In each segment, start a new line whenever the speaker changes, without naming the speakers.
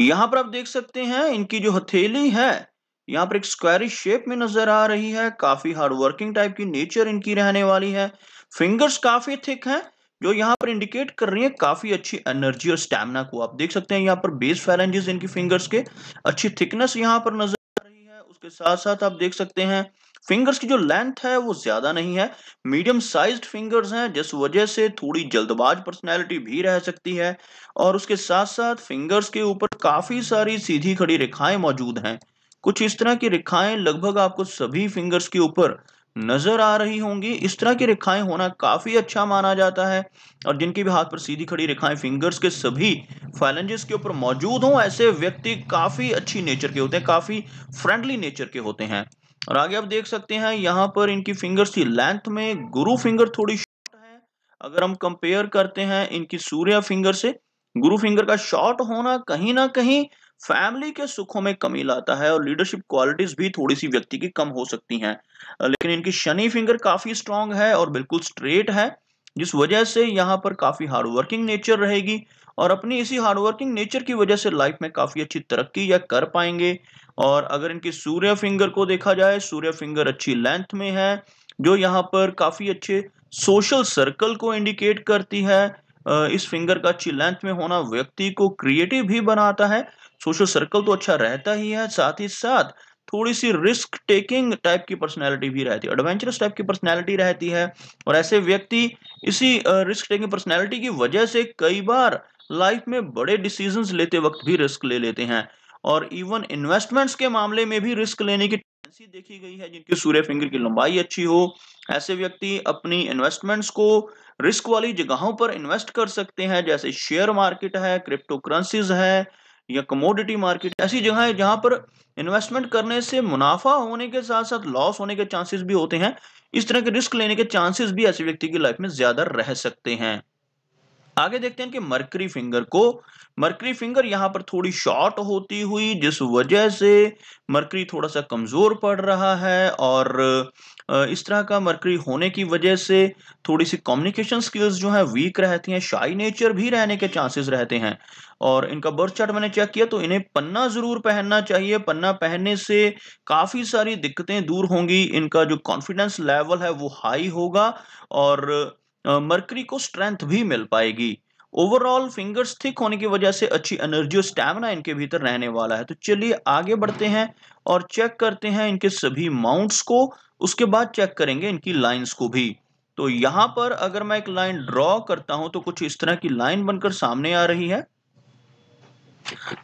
यहां पर आप देख सकते हैं इनकी जो हथेली है यहाँ पर एक स्क्वायरिश शेप में नजर आ रही है काफी हार्ड वर्किंग टाइप की नेचर इनकी रहने वाली है फिंगर्स काफी थिक हैं जो यहाँ पर इंडिकेट कर रही है काफी अच्छी एनर्जी और स्टेमिना को आप देख सकते हैं यहाँ पर बेस फैलेंजेस इनकी फिंगर्स के अच्छी थिकनेस यहाँ पर नजर उसके साथ साथ आप देख सकते हैं फिंगर्स की जो लेंथ है वो ज्यादा नहीं है मीडियम साइज्ड फिंगर्स हैं जिस वजह से थोड़ी जल्दबाज पर्सनैलिटी भी रह सकती है और उसके साथ साथ फिंगर्स के ऊपर काफी सारी सीधी खड़ी रेखाएं मौजूद हैं कुछ इस तरह की रेखाएं लगभग आपको सभी फिंगर्स के ऊपर नजर आ रही होंगी इस तरह की रेखाएं होना काफी अच्छा माना जाता है और जिनकी भी हाथ पर सीधी खड़ी रेखाएं फिंगर्स के सभी फैलेंजेस के ऊपर मौजूद हों ऐसे व्यक्ति काफी अच्छी नेचर के होते हैं काफी फ्रेंडली नेचर के होते हैं और आगे आप देख सकते हैं यहाँ पर इनकी फिंगर्स की लेंथ में गुरु फिंगर थोड़ी शॉर्ट है अगर हम कंपेयर करते हैं इनकी सूर्य फिंगर से गुरु फिंगर का शॉर्ट होना कहीं ना कहीं फैमिली के सुखों में कमी लाता है और लीडरशिप क्वालिटीज भी थोड़ी सी व्यक्ति की कम हो सकती हैं लेकिन इनकी शनि फिंगर काफी स्ट्रांग है और बिल्कुल स्ट्रेट है जिस वजह से यहाँ पर काफी हार्डवर्किंग नेचर रहेगी और अपनी इसी हार्डवर्किंग नेचर की वजह से लाइफ में काफी अच्छी तरक्की या कर पाएंगे और अगर इनकी सूर्य फिंगर को देखा जाए सूर्य फिंगर अच्छी लेंथ में है जो यहाँ पर काफी अच्छे सोशल सर्कल को इंडिकेट करती है इस फिंगर का अच्छी लेंथ में होना व्यक्ति को क्रिएटिव भी बनाता है सोशल सर्कल तो अच्छा रहता ही है साथ ही साथ थोड़ी सी रिस्क टेकिंग टाइप की पर्सनैलिटी भी रहती है एडवेंचरस टाइप की पर्सनैलिटी रहती है और ऐसे व्यक्ति इसी रिस्क टेकिंग पर्सनैलिटी की वजह से कई बार लाइफ में बड़े डिसीजंस लेते वक्त भी रिस्क ले लेते हैं और इवन इन्वेस्टमेंट्स के मामले में भी रिस्क लेने की टेंडेंसी देखी गई है जिनकी सूर्य फिंगर की लंबाई अच्छी हो ऐसे व्यक्ति अपनी इन्वेस्टमेंट्स को रिस्क वाली जगहों पर इन्वेस्ट कर सकते हैं जैसे शेयर मार्केट है क्रिप्टो करेंसीज है या कमोडिटी मार्केट ऐसी जगह है जहां पर इन्वेस्टमेंट करने से मुनाफा होने के साथ साथ लॉस होने के चांसेस भी होते हैं इस तरह के रिस्क लेने के चांसेस भी ऐसे व्यक्ति की लाइफ में ज्यादा रह सकते हैं आगे देखते हैं कि मर्करी फिंगर को मर्करी फिंगर यहां पर थोड़ी शॉर्ट होती हुई जिस वजह से मर्करी थोड़ा सा कमजोर पड़ रहा है और इस तरह का मरकरी होने की वजह से थोड़ी सी कम्युनिकेशन स्किल्स जो है वीक रहती हैं शाई नेचर भी रहने के चांसेस रहते हैं और इनका बर्थ चार्ट मैंने चेक किया तो इन्हें पन्ना ज़रूर पहनना चाहिए पन्ना पहनने से काफ़ी सारी दिक्कतें दूर होंगी इनका जो कॉन्फिडेंस लेवल है वो हाई होगा और मरकरी को स्ट्रेंथ भी मिल पाएगी ओवरऑल फिंगर्स थिक होने की वजह से अच्छी एनर्जी और स्टैमिना इनके भीतर रहने वाला है तो चलिए आगे बढ़ते हैं और चेक करते हैं इनके सभी माउंट्स को उसके बाद चेक करेंगे इनकी लाइंस को भी तो यहां पर अगर मैं एक लाइन ड्रॉ करता हूं तो कुछ इस तरह की लाइन बनकर सामने आ रही है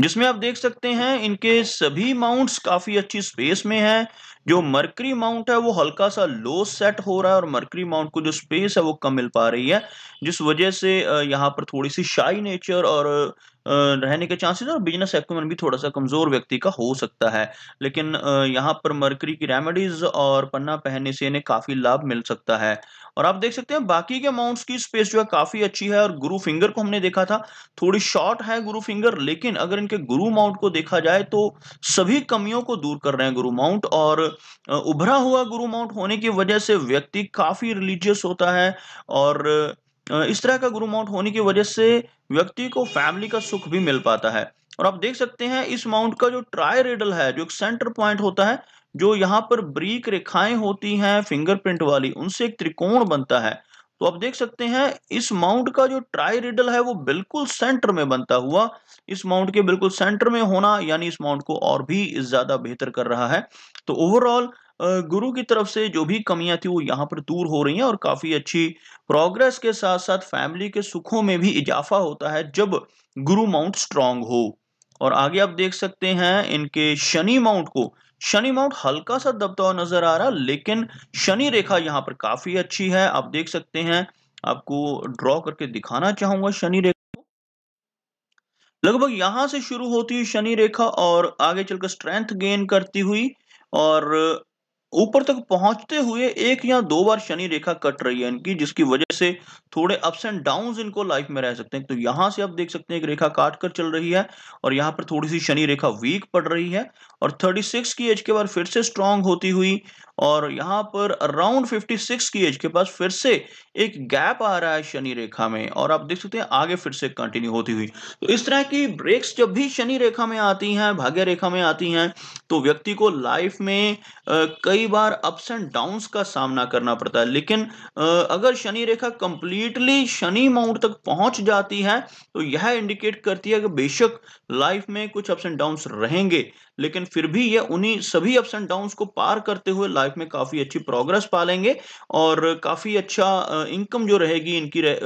जिसमें आप देख सकते हैं इनके सभी माउंट्स काफी अच्छी स्पेस में हैं जो मर्करी माउंट है वो हल्का सा लो सेट हो रहा है और मर्करी माउंट को जो स्पेस है वो कम मिल पा रही है जिस वजह से यहाँ पर थोड़ी सी शाई नेचर और रहने के चांसेस और बिजनेस एक्यूमन भी थोड़ा सा कमज़ोर व्यक्ति का हो सकता है लेकिन यहाँ पर मरकरी की रेमेडीज़ और पन्ना पहनने से इन्हें काफ़ी लाभ मिल सकता है और आप देख सकते हैं बाकी के अमाउंट्स की स्पेस जो है काफ़ी अच्छी है और गुरु फिंगर को हमने देखा था थोड़ी शॉर्ट है गुरु फिंगर लेकिन अगर इनके गुरु माउंट को देखा जाए तो सभी कमियों को दूर कर रहे हैं गुरु माउंट और उभरा हुआ गुरु माउंट होने की वजह से व्यक्ति काफ़ी रिलीजियस होता है और इस तरह का गुरु माउंट होने की वजह से व्यक्ति को फैमिली का सुख भी मिल पाता है और आप देख सकते हैं इस माउंट का जो ट्राई रेडल है जो एक सेंटर पॉइंट होता है जो यहाँ पर ब्रीक रेखाएं होती हैं फिंगरप्रिंट वाली उनसे एक त्रिकोण बनता है तो आप देख सकते हैं इस माउंट का जो ट्राई रेडल है वो बिल्कुल सेंटर में बनता हुआ इस माउंट के बिल्कुल सेंटर में होना यानी इस माउंट को और भी ज्यादा बेहतर कर रहा है तो ओवरऑल गुरु की तरफ से जो भी कमियां थी वो यहाँ पर दूर हो रही हैं और काफ़ी अच्छी प्रोग्रेस के साथ साथ फैमिली के सुखों में भी इजाफा होता है जब गुरु माउंट स्ट्रांग हो और आगे आप देख सकते हैं इनके शनि माउंट को शनि माउंट हल्का सा दबता हुआ नजर आ रहा लेकिन शनि रेखा यहाँ पर काफ़ी अच्छी है आप देख सकते हैं आपको ड्रॉ करके दिखाना चाहूंगा शनि रेखा लगभग यहां से शुरू होती हुई शनि रेखा और आगे चलकर स्ट्रेंथ गेन करती हुई और ऊपर तक पहुंचते हुए एक या दो बार शनि रेखा कट रही है इनकी जिसकी वजह से थोड़े अप्स एंड डाउन इनको लाइफ में रह सकते हैं तो यहां से आप देख सकते हैं एक रेखा काट कर चल रही है और यहाँ पर थोड़ी सी शनि रेखा वीक पड़ रही है और 36 की एज के बाद फिर से स्ट्रांग होती हुई और यहाँ पर अराउंड 56 की एज के पास फिर से एक गैप आ रहा है शनि रेखा में और आप देख सकते हैं आगे फिर से कंटिन्यू होती हुई तो इस तरह की ब्रेक्स जब भी शनि रेखा में आती हैं भाग्य रेखा में आती हैं तो व्यक्ति को लाइफ में कई बार अप्स एंड डाउन्स का सामना करना पड़ता है लेकिन अगर शनि रेखा कंप्लीटली शनि माउंट तक पहुंच जाती है तो यह इंडिकेट करती है कि बेशक लाइफ में कुछ अप्स एंड डाउन्स रहेंगे लेकिन फिर भी ये उन्हीं सभी अप्स एंड डाउन को पार करते हुए लाइफ में काफ़ी अच्छी प्रोग्रेस पा लेंगे और काफ़ी अच्छा इनकम जो रहेगी इनकी रह,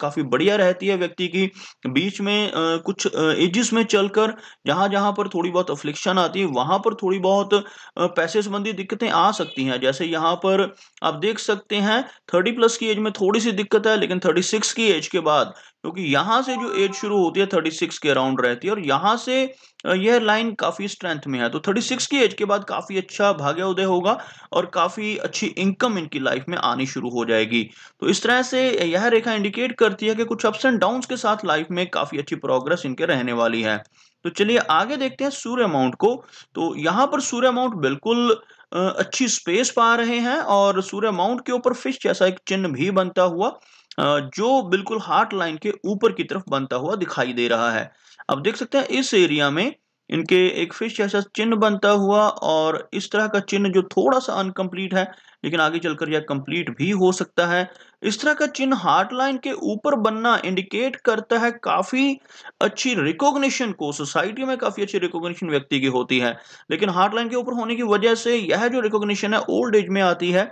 काफ़ी बढ़िया रहती है व्यक्ति की बीच में कुछ एजिस में चलकर जहां जहां पर थोड़ी बहुत अफ्लिक्शन आती है वहां पर थोड़ी बहुत पैसे संबंधी दिक्कतें आ सकती हैं जैसे यहाँ पर आप देख सकते हैं थर्टी प्लस की एज में थोड़ी सी दिक्कत है लेकिन थर्टी सिक्स की एज के बाद क्योंकि यहां से जो एज शुरू होती है थर्टी सिक्स के अराउंड रहती है और यहाँ से यह लाइन काफ़ी स्ट्रेंथ टेंथ में है तो थर्टी सिक्स की एज के बाद काफ़ी अच्छा भाग्य उदय होगा और काफ़ी अच्छी इनकम इनकी लाइफ में आनी शुरू हो जाएगी तो इस तरह से यह रेखा इंडिकेट करती है कि कुछ अप्स एंड डाउन के साथ लाइफ में काफ़ी अच्छी प्रोग्रेस इनके रहने वाली है तो चलिए आगे देखते हैं सूर्य अमाउंट को तो यहां पर सूर्य अमाउंट बिल्कुल अच्छी स्पेस पा रहे हैं और सूर्य अमाउंट के ऊपर फिश जैसा एक चिन्ह भी बनता हुआ जो बिल्कुल हार्ट लाइन के ऊपर की तरफ बनता हुआ दिखाई दे रहा है अब देख सकते हैं इस एरिया में इनके एक फिश जैसा चिन्ह बनता हुआ और इस तरह का चिन्ह जो थोड़ा सा अनकम्प्लीट है लेकिन आगे चलकर यह कंप्लीट भी हो सकता है इस तरह का चिन्ह हार्ट लाइन के ऊपर बनना इंडिकेट करता है काफी अच्छी रिकॉग्निशन को सोसाइटी में काफी अच्छी रिकॉग्निशन व्यक्ति की होती है लेकिन हार्ट लाइन के ऊपर होने की वजह से यह जो रिकॉग्निशन है ओल्ड एज में आती है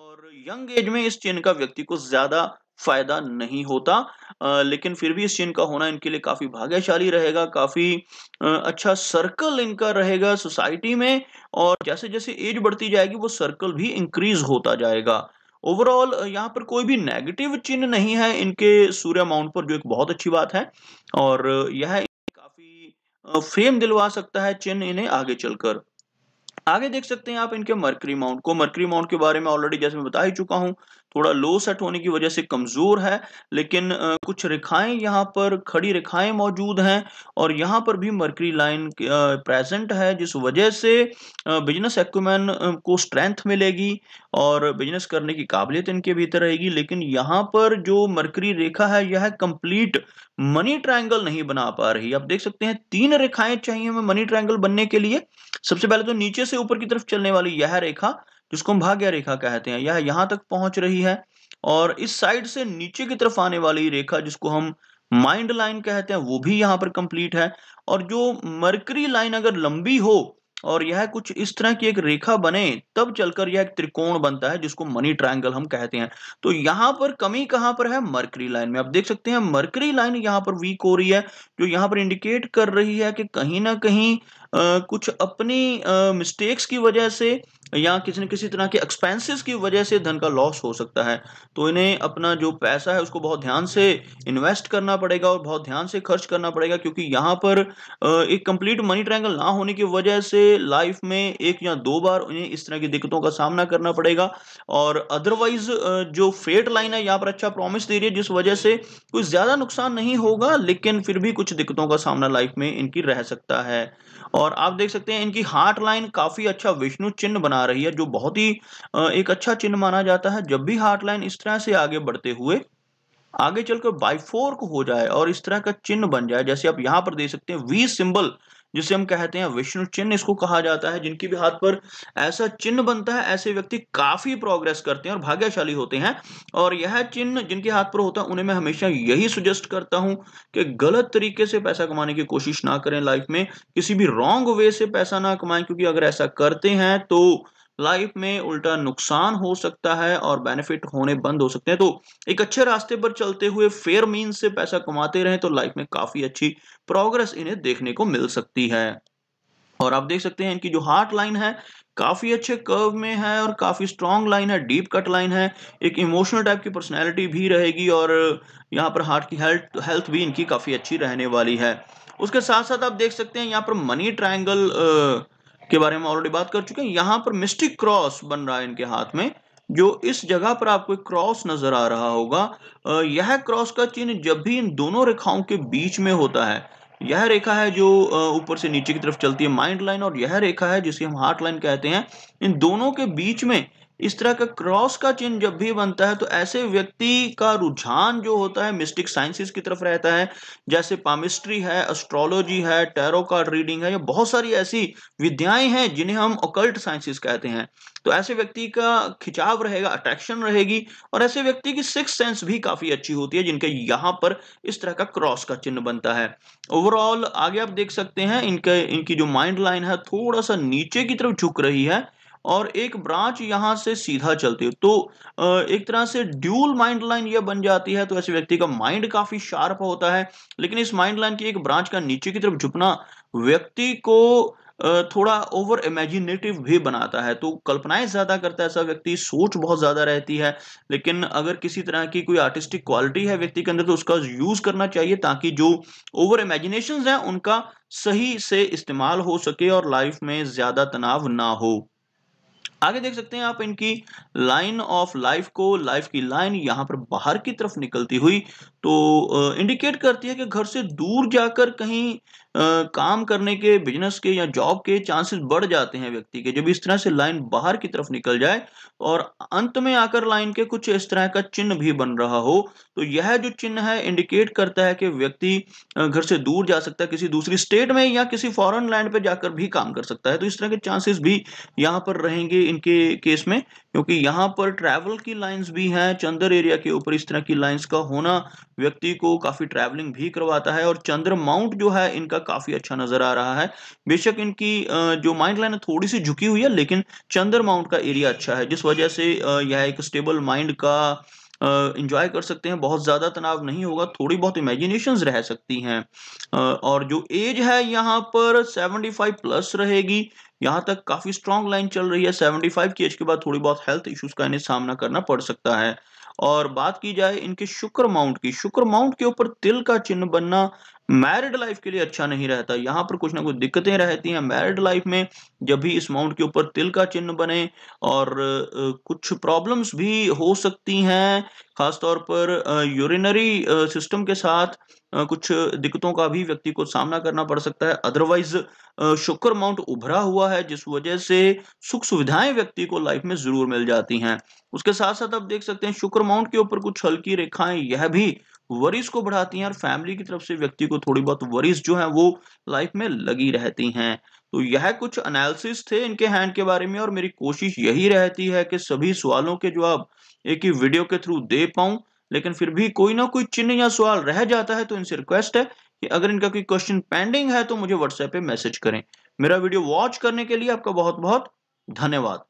और यंग एज में इस चिन्ह का व्यक्ति को ज्यादा फायदा नहीं होता आ, लेकिन फिर भी इस चीन का होना इनके लिए काफी भाग्यशाली रहेगा काफी आ, अच्छा सर्कल इनका रहेगा सोसाइटी में और जैसे जैसे एज बढ़ती जाएगी वो सर्कल भी इंक्रीज होता जाएगा ओवरऑल यहाँ पर कोई भी नेगेटिव चिन्ह नहीं है इनके सूर्य माउंट पर जो एक बहुत अच्छी बात है और यह काफी फेम दिलवा सकता है चिन्ह इन्हें आगे चलकर आगे देख सकते हैं आप इनके मर्करी माउंट को मर्करी माउंट के बारे में ऑलरेडी जैसे मैं बता ही चुका हूँ थोड़ा लो सेट होने की वजह से कमज़ोर है लेकिन कुछ रेखाएं यहाँ पर खड़ी रेखाएं मौजूद हैं और यहाँ पर भी मर्करी लाइन प्रेजेंट है जिस वजह से बिजनेस एक्मैन को स्ट्रेंथ मिलेगी और बिजनेस करने की काबिलियत इनके भीतर रहेगी लेकिन यहाँ पर जो मर्करी रेखा है यह कंप्लीट मनी ट्रायंगल नहीं बना पा रही आप देख सकते हैं तीन रेखाएं चाहिए हमें मनी ट्रायंगल बनने के लिए सबसे पहले तो नीचे से ऊपर की तरफ चलने वाली यह रेखा जिसको हम भाग्य रेखा कहते हैं यह यहां तक पहुंच रही है और इस साइड से नीचे की तरफ आने वाली रेखा जिसको हम माइंड लाइन कहते हैं वो भी यहाँ पर कंप्लीट है और जो मरकरी लाइन अगर लंबी हो और यह कुछ इस तरह की एक रेखा बने तब चलकर यह एक त्रिकोण बनता है जिसको मनी ट्रायंगल हम कहते हैं तो यहाँ पर कमी कहाँ पर है मरकरी लाइन में आप देख सकते हैं मरकरी लाइन यहाँ पर वीक हो रही है जो यहाँ पर इंडिकेट कर रही है कि कहीं ना कहीं कुछ अपनी मिस्टेक्स की वजह से या किसी न किसी तरह के एक्सपेंसेस की वजह से धन का लॉस हो सकता है तो इन्हें अपना जो पैसा है उसको बहुत ध्यान से इन्वेस्ट करना पड़ेगा और बहुत ध्यान से खर्च करना पड़ेगा क्योंकि यहाँ पर एक कंप्लीट मनी ट्रायंगल ना होने की वजह से लाइफ में एक या दो बार उन्हें इस तरह की दिक्कतों का सामना करना पड़ेगा और अदरवाइज जो फेट लाइन है यहाँ पर अच्छा प्रॉमिस दे रही है जिस वजह से कुछ ज़्यादा नुकसान नहीं होगा लेकिन फिर भी कुछ दिक्कतों का सामना लाइफ में इनकी रह सकता है और आप देख सकते हैं इनकी हार्ट लाइन काफ़ी अच्छा विष्णु चिन्ह बना रही है जो बहुत ही एक अच्छा चिन्ह माना जाता है जब भी हार्ट लाइन इस तरह से आगे बढ़ते हुए आगे चलकर बाइफोर्क हो जाए और इस तरह का चिन्ह बन जाए जैसे आप यहां पर देख सकते हैं वी सिंबल जिसे हम कहते हैं विष्णु चिन्ह इसको कहा जाता है जिनके भी हाथ पर ऐसा चिन्ह बनता है ऐसे व्यक्ति काफी प्रोग्रेस करते हैं और भाग्यशाली होते हैं और यह चिन्ह जिनके हाथ पर होता है उन्हें मैं हमेशा यही सुजेस्ट करता हूं कि गलत तरीके से पैसा कमाने की कोशिश ना करें लाइफ में किसी भी रॉन्ग वे से पैसा ना कमाएं क्योंकि अगर ऐसा करते हैं तो लाइफ में उल्टा नुकसान हो सकता है और बेनिफिट होने बंद हो सकते हैं तो एक अच्छे रास्ते पर चलते हुए फेयर मीन से पैसा कमाते रहें तो लाइफ में काफ़ी अच्छी प्रोग्रेस इन्हें देखने को मिल सकती है और आप देख सकते हैं इनकी जो हार्ट लाइन है काफ़ी अच्छे कर्व में है और काफ़ी स्ट्रॉन्ग लाइन है डीप कट लाइन है एक इमोशनल टाइप की पर्सनैलिटी भी रहेगी और यहाँ पर हार्ट की हेल्थ हेल्थ भी इनकी काफ़ी अच्छी रहने वाली है उसके साथ साथ आप देख सकते हैं यहाँ पर मनी ट्रायंगल आ, के बारे में ऑलरेडी बात कर चुके हैं यहां पर मिस्टिक क्रॉस बन रहा है इनके हाथ में जो इस जगह पर आपको एक क्रॉस नजर आ रहा होगा यह क्रॉस का चिन्ह जब भी इन दोनों रेखाओं के बीच में होता है यह रेखा है जो ऊपर से नीचे की तरफ चलती है माइंड लाइन और यह रेखा है जिसे हम हार्ट लाइन कहते हैं इन दोनों के बीच में इस तरह का क्रॉस का चिन्ह जब भी बनता है तो ऐसे व्यक्ति का रुझान जो होता है मिस्टिक साइंसिस की तरफ रहता है जैसे पामिस्ट्री है एस्ट्रोलॉजी है टैरो कार्ड रीडिंग है या बहुत सारी ऐसी विद्याएं हैं जिन्हें हम ओकल्ट साइंसिस कहते हैं तो ऐसे व्यक्ति का खिंचाव रहेगा अट्रैक्शन रहेगी और ऐसे व्यक्ति की सिक्स सेंस भी काफी अच्छी होती है जिनके यहाँ पर इस तरह का क्रॉस का चिन्ह बनता है ओवरऑल आगे आप देख सकते हैं इनके इनकी जो माइंड लाइन है थोड़ा सा नीचे की तरफ झुक रही है और एक ब्रांच यहां से सीधा चलती है तो एक तरह से ड्यूल माइंड लाइन यह बन जाती है तो ऐसे व्यक्ति का माइंड काफी शार्प होता है लेकिन इस माइंड लाइन की एक ब्रांच का नीचे की तरफ झुकना व्यक्ति को थोड़ा ओवर इमेजिनेटिव भी बनाता है तो कल्पनाएं ज्यादा करता है ऐसा व्यक्ति सोच बहुत ज्यादा रहती है लेकिन अगर किसी तरह की कोई आर्टिस्टिक क्वालिटी है व्यक्ति के अंदर तो उसका यूज करना चाहिए ताकि जो ओवर इमेजिनेशन है उनका सही से इस्तेमाल हो सके और लाइफ में ज्यादा तनाव ना हो आगे देख सकते हैं आप इनकी लाइन ऑफ लाइफ को लाइफ की लाइन यहाँ पर बाहर की तरफ निकलती हुई तो इंडिकेट करती है कि घर से दूर जाकर कहीं आ, काम करने के बिजनेस के या जॉब के चांसेस बढ़ जाते हैं व्यक्ति के जब इस तरह से लाइन बाहर की तरफ निकल जाए और अंत में आकर लाइन के कुछ इस तरह का चिन्ह भी बन रहा हो तो यह जो चिन्ह है इंडिकेट करता है कि व्यक्ति घर से दूर जा सकता है किसी दूसरी स्टेट में या किसी फॉरेन लैंड पे जाकर भी काम कर सकता है तो इस तरह के चांसेस भी यहाँ पर रहेंगे इनके केस में क्योंकि यहाँ पर ट्रैवल की लाइंस भी हैं चंद्र एरिया के ऊपर इस तरह की लाइंस का होना व्यक्ति को काफ़ी ट्रैवलिंग भी करवाता है और चंद्र माउंट जो है इनका काफ़ी अच्छा नज़र आ रहा है बेशक इनकी जो माइंड लाइन है थोड़ी सी झुकी हुई है लेकिन चंद्र माउंट का एरिया अच्छा है जिस वजह से यह एक स्टेबल माइंड का इंजॉय कर सकते हैं बहुत ज़्यादा तनाव नहीं होगा थोड़ी बहुत इमेजिनेशन रह सकती हैं और जो एज है यहाँ पर 75 प्लस रहेगी यहाँ तक काफ़ी स्ट्रॉन्ग लाइन चल रही है 75 की एज के बाद थोड़ी बहुत हेल्थ इश्यूज का इन्हें सामना करना पड़ सकता है और बात की जाए इनके शुक्र माउंट की शुक्र माउंट के ऊपर तिल का चिन्ह बनना मैरिड लाइफ के लिए अच्छा नहीं रहता यहाँ पर कुछ ना कुछ दिक्कतें रहती हैं मैरिड लाइफ में जब भी इस माउंट के ऊपर तिल का चिन्ह बने और कुछ प्रॉब्लम्स भी हो सकती हैं खासतौर पर यूरिनरी सिस्टम के साथ कुछ दिक्कतों का भी व्यक्ति को सामना करना पड़ सकता है अदरवाइज शुक्र माउंट उभरा हुआ है जिस वजह से सुख सुविधाएं व्यक्ति को लाइफ में जरूर मिल जाती हैं उसके साथ साथ आप देख सकते हैं शुक्र माउंट के ऊपर कुछ हल्की रेखाएं यह भी वरीज को बढ़ाती हैं और फैमिली की तरफ से व्यक्ति को थोड़ी बहुत वरीज जो है वो लाइफ में लगी रहती हैं तो यह कुछ एनालिसिस थे इनके हैंड के बारे में और मेरी कोशिश यही रहती है कि सभी सवालों के जवाब एक ही वीडियो के थ्रू दे पाऊं लेकिन फिर भी कोई ना कोई चिन्ह या सवाल रह जाता है तो इनसे रिक्वेस्ट है कि अगर इनका कोई क्वेश्चन पेंडिंग है तो मुझे व्हाट्सएप पे मैसेज करें मेरा वीडियो वॉच करने के लिए आपका बहुत बहुत धन्यवाद